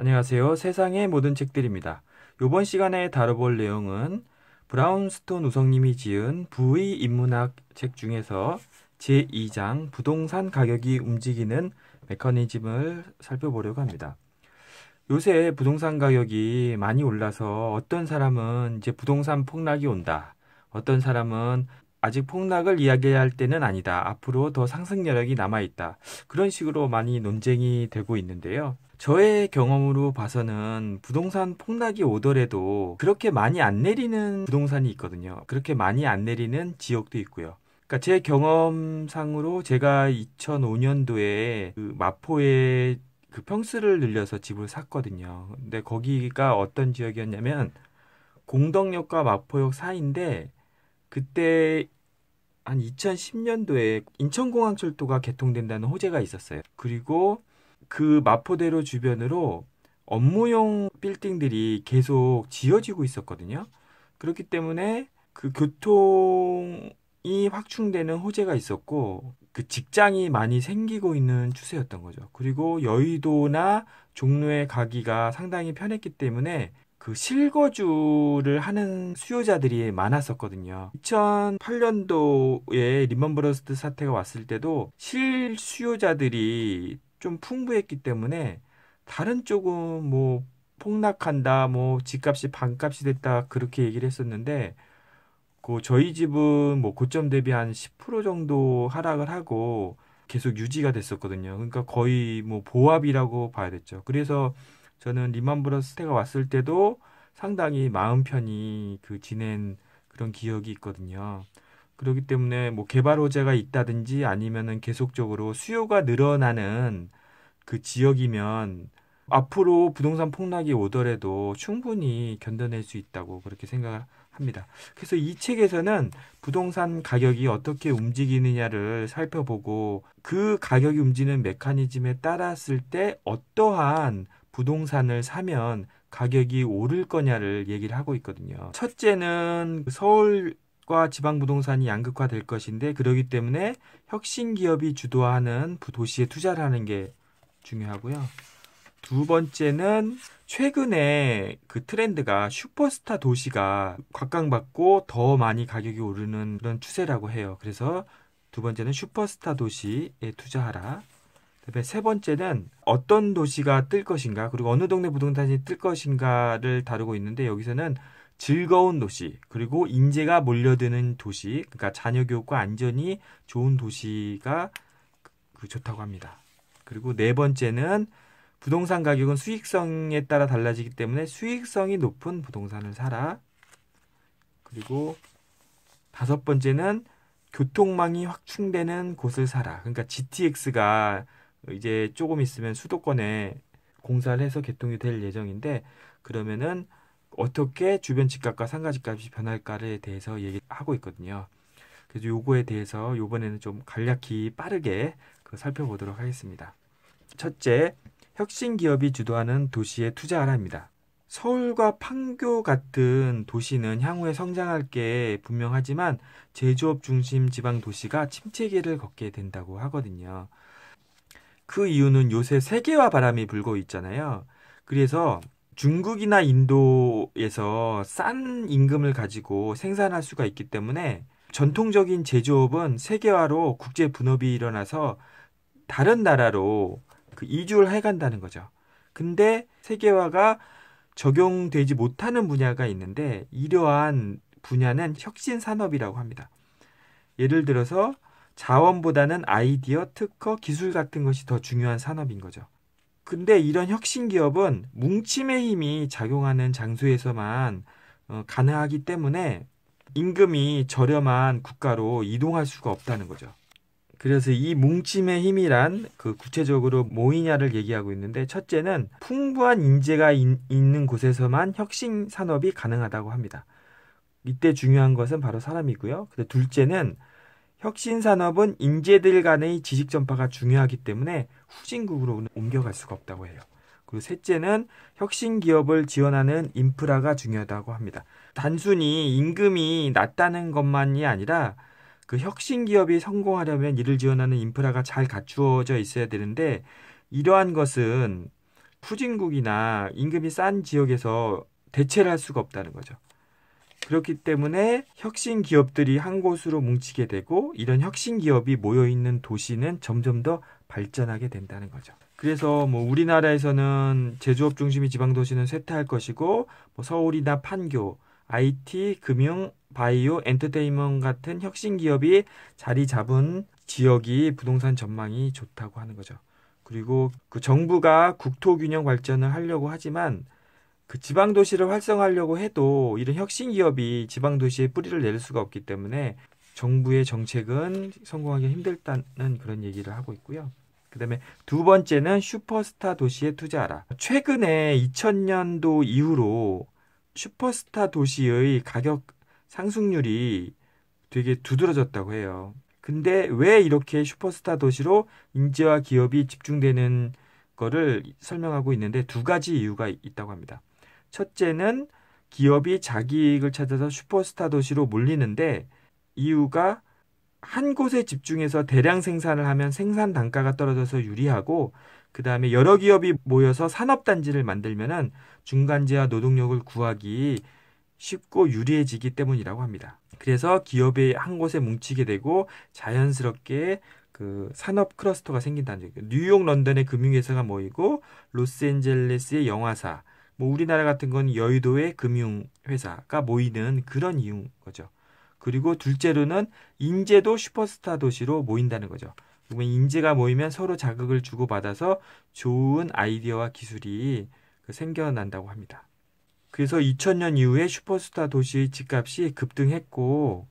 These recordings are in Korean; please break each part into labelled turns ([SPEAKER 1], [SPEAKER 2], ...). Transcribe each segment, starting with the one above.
[SPEAKER 1] 안녕하세요. 세상의 모든 책들입니다. 이번 시간에 다뤄볼 내용은 브라운스톤 우성님이 지은 부의 인문학 책 중에서 제2장 부동산 가격이 움직이는 메커니즘을 살펴보려고 합니다. 요새 부동산 가격이 많이 올라서 어떤 사람은 이제 부동산 폭락이 온다. 어떤 사람은 아직 폭락을 이야기할 때는 아니다. 앞으로 더 상승 여력이 남아 있다. 그런 식으로 많이 논쟁이 되고 있는데요. 저의 경험으로 봐서는 부동산 폭락이 오더라도 그렇게 많이 안 내리는 부동산이 있거든요. 그렇게 많이 안 내리는 지역도 있고요. 그러니까 제 경험상으로 제가 2005년도에 그 마포에 그 평수를 늘려서 집을 샀거든요. 근데 거기가 어떤 지역이었냐면 공덕역과 마포역 사이인데 그때 한 2010년도에 인천공항철도가 개통된다는 호재가 있었어요. 그리고 그 마포대로 주변으로 업무용 빌딩들이 계속 지어지고 있었거든요. 그렇기 때문에 그 교통이 확충되는 호재가 있었고 그 직장이 많이 생기고 있는 추세였던 거죠. 그리고 여의도나 종로에 가기가 상당히 편했기 때문에 그 실거주를 하는 수요자들이 많았었거든요. 2008년도에 리먼브러스트 사태가 왔을 때도 실수요자들이 좀 풍부했기 때문에 다른 쪽은 뭐 폭락한다, 뭐 집값이 반값이 됐다 그렇게 얘기를 했었는데 그 저희 집은 뭐 고점 대비 한 10% 정도 하락을 하고 계속 유지가 됐었거든요. 그러니까 거의 뭐 보합이라고 봐야 됐죠. 그래서 저는 리만 브러스 테가 왔을 때도 상당히 마음 편히 그 지낸 그런 기억이 있거든요. 그렇기 때문에 뭐 개발 호재가 있다든지 아니면은 계속적으로 수요가 늘어나는 그 지역이면 앞으로 부동산 폭락이 오더라도 충분히 견뎌낼 수 있다고 그렇게 생각합니다. 을 그래서 이 책에서는 부동산 가격이 어떻게 움직이느냐를 살펴보고 그 가격이 움직이는 메커니즘에 따랐을 때 어떠한 부동산을 사면 가격이 오를 거냐를 얘기를 하고 있거든요. 첫째는 서울 도시과 지방 부동산이 양극화될 것인데 그러기 때문에 혁신 기업이 주도하는 도시에 투자를 하는 게 중요하고요. 두 번째는 최근에 그 트렌드가 슈퍼스타 도시가 각광받고더 많이 가격이 오르는 그런 추세라고 해요. 그래서 두 번째는 슈퍼스타 도시에 투자하라. 그다음에 세 번째는 어떤 도시가 뜰 것인가 그리고 어느 동네 부동산이 뜰 것인가를 다루고 있는데 여기서는 즐거운 도시 그리고 인재가 몰려드는 도시 그러니까 자녀 교육과 안전이 좋은 도시가 그 좋다고 합니다. 그리고 네 번째는 부동산 가격은 수익성에 따라 달라지기 때문에 수익성이 높은 부동산을 사라. 그리고 다섯 번째는 교통망이 확충되는 곳을 사라. 그러니까 GTX가 이제 조금 있으면 수도권에 공사를 해서 개통이 될 예정인데 그러면은 어떻게 주변 집값과 상가 집값이 변할까를 대해서 얘기하고 있거든요. 그래서 요거에 대해서 요번에는 좀 간략히 빠르게 그 살펴보도록 하겠습니다. 첫째, 혁신 기업이 주도하는 도시에 투자하라입니다. 서울과 판교 같은 도시는 향후에 성장할 게 분명하지만 제조업 중심 지방 도시가 침체기를 걷게 된다고 하거든요. 그 이유는 요새 세계화 바람이 불고 있잖아요. 그래서 중국이나 인도에서 싼 임금을 가지고 생산할 수가 있기 때문에 전통적인 제조업은 세계화로 국제 분업이 일어나서 다른 나라로 그 이주를 해간다는 거죠. 근데 세계화가 적용되지 못하는 분야가 있는데 이러한 분야는 혁신 산업이라고 합니다. 예를 들어서 자원보다는 아이디어, 특허, 기술 같은 것이 더 중요한 산업인 거죠. 근데 이런 혁신 기업은 뭉침의 힘이 작용하는 장소에서만 어, 가능하기 때문에 임금이 저렴한 국가로 이동할 수가 없다는 거죠. 그래서 이 뭉침의 힘이란 그 구체적으로 뭐이냐를 얘기하고 있는데 첫째는 풍부한 인재가 인, 있는 곳에서만 혁신 산업이 가능하다고 합니다. 이때 중요한 것은 바로 사람이고요. 근데 둘째는 혁신 산업은 인재들 간의 지식 전파가 중요하기 때문에 후진국으로 옮겨갈 수가 없다고 해요. 그리고 셋째는 혁신 기업을 지원하는 인프라가 중요하다고 합니다. 단순히 임금이 낮다는 것만이 아니라 그 혁신 기업이 성공하려면 이를 지원하는 인프라가 잘 갖추어져 있어야 되는데 이러한 것은 후진국이나 임금이 싼 지역에서 대체를 할 수가 없다는 거죠. 그렇기 때문에 혁신 기업들이 한 곳으로 뭉치게 되고 이런 혁신 기업이 모여 있는 도시는 점점 더 발전하게 된다는 거죠. 그래서 뭐 우리나라에서는 제조업 중심의 지방 도시는 쇠퇴할 것이고 뭐 서울이나 판교, IT, 금융, 바이오, 엔터테인먼트 같은 혁신 기업이 자리 잡은 지역이 부동산 전망이 좋다고 하는 거죠. 그리고 그 정부가 국토 균형 발전을 하려고 하지만 그 지방 도시를 활성화하려고 해도 이런 혁신 기업이 지방 도시에 뿌리를 내릴 수가 없기 때문에 정부의 정책은 성공하기 힘들다는 그런 얘기를 하고 있고요. 그다음에 두 번째는 슈퍼스타 도시에 투자하라. 최근에 2000년도 이후로 슈퍼스타 도시의 가격 상승률이 되게 두드러졌다고 해요. 근데 왜 이렇게 슈퍼스타 도시로 인재와 기업이 집중되는 거를 설명하고 있는데 두 가지 이유가 있다고 합니다. 첫째는 기업이 자기 이익을 찾아서 슈퍼스타 도시로 몰리는데 이유가 한 곳에 집중해서 대량 생산을 하면 생산 단가가 떨어져서 유리하고 그 다음에 여러 기업이 모여서 산업단지를 만들면은 중간재와 노동력을 구하기 쉽고 유리해지기 때문이라고 합니다. 그래서 기업이 한 곳에 뭉치게 되고 자연스럽게 그 산업 클러스터가 생긴다는 얘기예요. 뉴욕, 런던의 금융회사가 모이고 로스앤젤레스의 영화사, 뭐 우리나라 같은 건 여의도의 금융회사가 모이는 그런 이유인 거죠. 그리고 둘째로는 인재도 슈퍼스타 도시로 모인다는 거죠. 그러면 인재가 모이면 서로 자극을 주고받아서 좋은 아이디어와 기술이 그 생겨난다고 합니다. 그래서 2000년 이후에 슈퍼스타 도시 집값이 급등했고,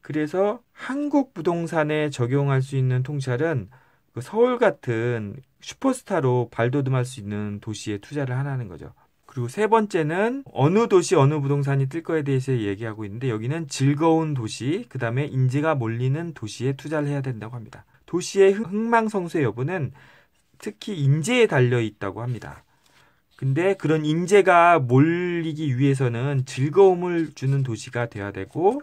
[SPEAKER 1] 그래서 한국 부동산에 적용할 수 있는 통찰은 그 서울 같은 슈퍼스타로 발돋움할 수 있는 도시에 투자를 하라는 거죠. 그리고 세 번째는 어느 도시 어느 부동산이 뜰 거에 대해서 얘기하고 있는데 여기는 즐거운 도시, 그다음에 인재가 몰리는 도시에 투자를 해야 된다고 합니다. 도시의 흥망성쇠 여부는 특히 인재에 달려 있다고 합니다. 근데 그런 인재가 몰리기 위해서는 즐거움을 주는 도시가 돼야 되고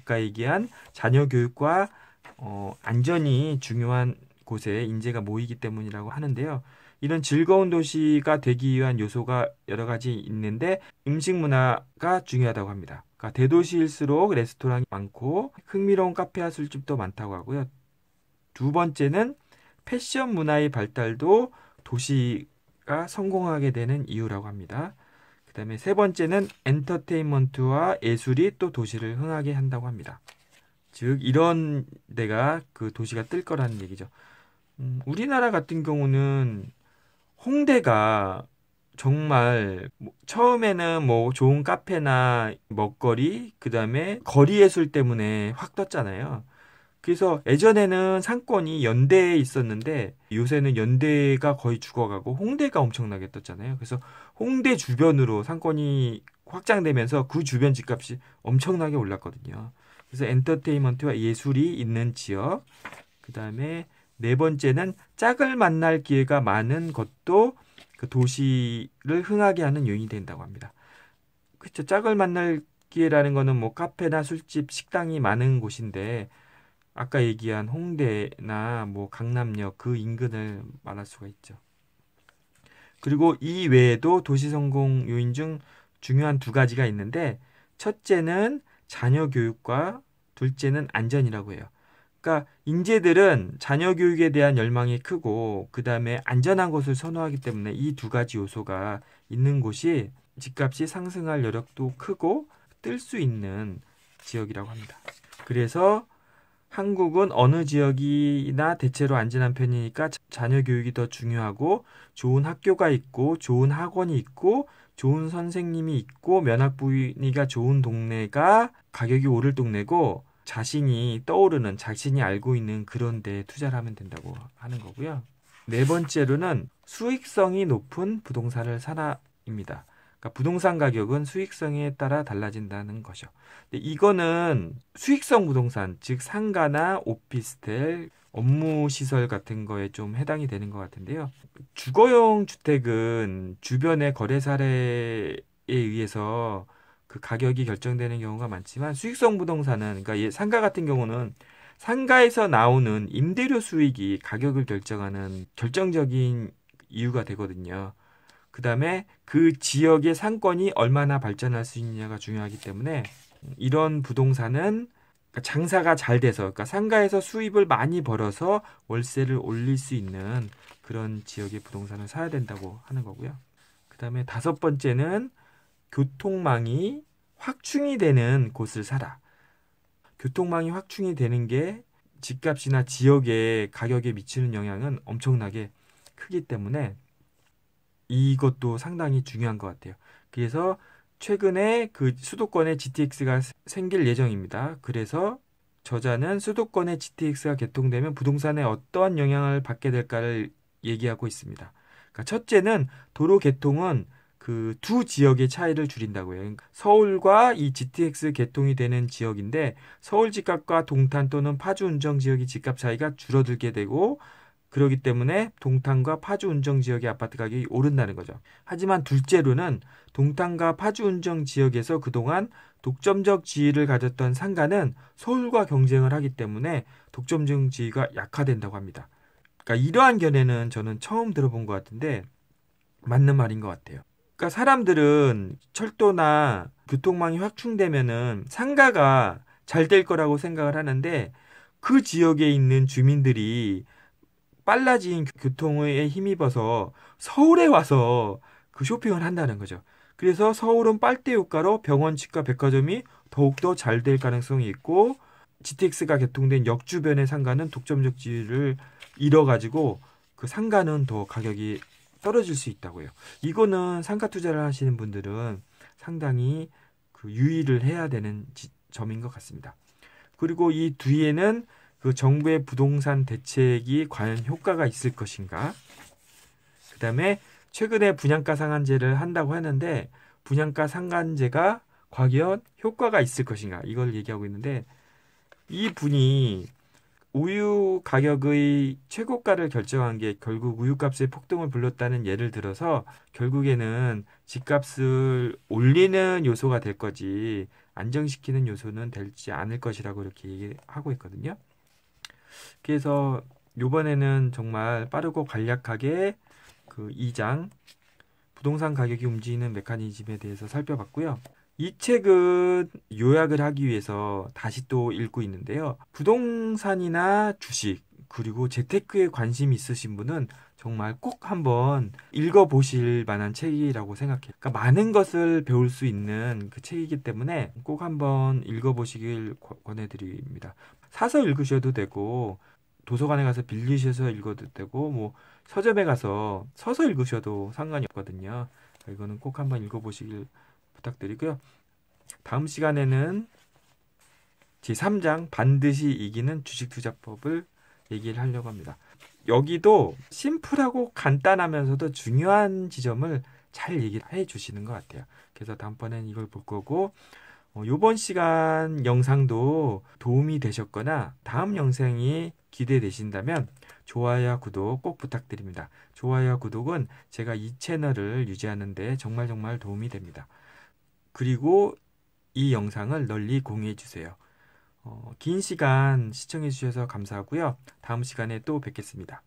[SPEAKER 1] 아까 얘기한 자녀 교육과 어, 안전이 중요한 곳에 인재가 모이기 때문이라고 하는데요. 이런 즐거운 도시가 되기 위한 요소가 여러 가지 있는데 음식 문화가 중요하다고 합니다. 그러니까 대도시일수록 레스토랑이 많고 흥미로운 카페와 술집도 많다고 하고요. 두 번째는 패션 문화의 발달도 도시가 성공하게 되는 이유라고 합니다. 그다음에 세 번째는 엔터테인먼트와 예술이 또 도시를 흥하게 한다고 합니다. 즉 이런 데가 그 도시가 뜰 거라는 얘기죠. 음, 우리나라 같은 경우는 홍대가 정말 뭐 처음에는 뭐 좋은 카페나 먹거리 그다음에 거리 예술 때문에 확 떴잖아요. 그래서 예전에는 상권이 연대에 있었는데 요새는 연대가 거의 죽어가고 홍대가 엄청나게 떴잖아요. 그래서 홍대 주변으로 상권이 확장되면서 그 주변 집값이 엄청나게 올랐거든요. 그래서 엔터테인먼트와 예술이 있는 지역, 그 다음에 네 번째는 짝을 만날 기회가 많은 것도 그 도시를 흥하게 하는 요인이 된다고 합니다. 그렇죠. 짝을 만날 기회라는 거는 뭐 카페나 술집, 식당이 많은 곳인데 아까 얘기한 홍대나 뭐 강남역 그 인근을 말할 수가 있죠. 그리고 이 외에도 도시 성공 요인 중 중요한 두 가지가 있는데 첫째는 자녀 교육과 둘째는 안전이라고 해요. 그러니까 인재들은 자녀 교육에 대한 열망이 크고 그다음에 안전한 것을 선호하기 때문에 이 두 가지 요소가 있는 곳이 집값이 상승할 여력도 크고 뜰 수 있는 지역이라고 합니다. 그래서 한국은 어느 지역이나 대체로 안전한 편이니까 자녀 교육이 더 중요하고 좋은 학교가 있고 좋은 학원이 있고 좋은 선생님이 있고 면학 부위가 좋은 동네가 가격이 오를 동네고 자신이 떠오르는 자신이 알고 있는 그런 데에 투자를 하면 된다고 하는 거고요. 네 번째로는 수익성이 높은 부동산을 사라입니다. 그러니까 부동산 가격은 수익성에 따라 달라진다는 거죠. 근데 이거는 수익성 부동산, 즉 상가나 오피스텔, 업무 시설 같은 거에 좀 해당이 되는 것 같은데요. 주거용 주택은 주변의 거래 사례에 의해서 그 가격이 결정되는 경우가 많지만 수익성 부동산은 그러니까 상가 같은 경우는 상가에서 나오는 임대료 수익이 가격을 결정하는 결정적인 이유가 되거든요. 그 다음에 그 지역의 상권이 얼마나 발전할 수 있느냐가 중요하기 때문에 이런 부동산은 그러니까 장사가 잘 돼서 그러니까 상가에서 수입을 많이 벌어서 월세를 올릴 수 있는 그런 지역의 부동산을 사야 된다고 하는 거고요. 그 다음에 다섯 번째는 교통망이 확충이 되는 곳을 사라. 교통망이 확충이 되는 게 집값이나 지역의 가격에 미치는 영향은 엄청나게 크기 때문에 이것도 상당히 중요한 것 같아요. 그래서 최근에 그 수도권에 GTX가 생길 예정입니다. 그래서 저자는 수도권의 GTX가 개통되면 부동산에 어떠한 영향을 받게 될까를 얘기하고 있습니다. 그러니까 첫째는 도로 개통은 그두 지역의 차이를 줄인다고 해요. 그러니까 서울과 이 GTX 개통이 되는 지역인데 서울 집값과 동탄 또는 파주 운정 지역의 집값 차이가 줄어들게 되고 그러기 때문에 동탄과 파주 운정 지역의 아파트 가격이 오른다는 거죠. 하지만 둘째로는 동탄과 파주 운정 지역에서 그동안 독점적 지위를 가졌던 상가는 서울과 경쟁을 하기 때문에 독점적 지위가 약화된다고 합니다. 그러니까 이러한 견해는 저는 처음 들어본 것 같은데 맞는 말인 것 같아요. 그러니까 사람들은 철도나 교통망이 확충되면은 상가가 잘 될 거라고 생각을 하는데 그 지역에 있는 주민들이 빨라진 교통에 힘입어서 서울에 와서 그 쇼핑을 한다는 거죠. 그래서 서울은 빨대 효과로 병원 치과 백화점이 더욱더 잘 될 가능성이 있고 GTX가 개통된 역 주변의 상가는 독점적지를 위 잃어가지고 그 상가는 더 가격이 떨어질 수 있다고요. 이거는 상가 투자를 하시는 분들은 상당히 그 유의를 해야 되는 지, 점인 것 같습니다. 그리고 이 뒤에는 그 정부의 부동산 대책이 과연 효과가 있을 것인가? 그 다음에 최근에 분양가 상한제를 한다고 했는데 분양가 상한제가 과연 효과가 있을 것인가? 이걸 얘기하고 있는데 이 분이 우유 가격의 최고가를 결정한 게 결국 우유값의 폭등을 불렀다는 예를 들어서 결국에는 집값을 올리는 요소가 될 거지 안정시키는 요소는 될지 않을 것이라고 이렇게 얘기하고 있거든요. 그래서 요번에는 정말 빠르고 간략하게 그 2장 부동산 가격이 움직이는 메커니즘에 대해서 살펴봤고요. 이 책은 요약을 하기 위해서 다시 또 읽고 있는데요. 부동산이나 주식, 그리고 재테크에 관심 있으신 분은 정말 꼭 한번 읽어보실 만한 책이라고 생각해요. 그러니까 많은 것을 배울 수 있는 그 책이기 때문에 꼭 한번 읽어보시길 권해드립니다. 사서 읽으셔도 되고, 도서관에 가서 빌리셔서 읽어도 되고, 뭐, 서점에 가서 서서 읽으셔도 상관이 없거든요. 그러니까 이거는 꼭 한번 읽어보시길 부탁드리고요. 다음 시간에는 제3장 반드시 이기는 주식투자법을 얘기를 하려고 합니다. 여기도 심플하고 간단하면서도 중요한 지점을 잘 얘기를 해 주시는 것 같아요. 그래서 다음번엔 이걸 볼 거고 어, 요 이번 시간 영상도 도움이 되셨거나 다음 영상이 기대되신다면 좋아요와 구독 꼭 부탁드립니다. 좋아요와 구독은 제가 이 채널을 유지하는데 정말 정말 도움이 됩니다. 그리고 이 영상을 널리 공유해 주세요. 어, 긴 시간 시청해 주셔서 감사하고요. 다음 시간에 또 뵙겠습니다.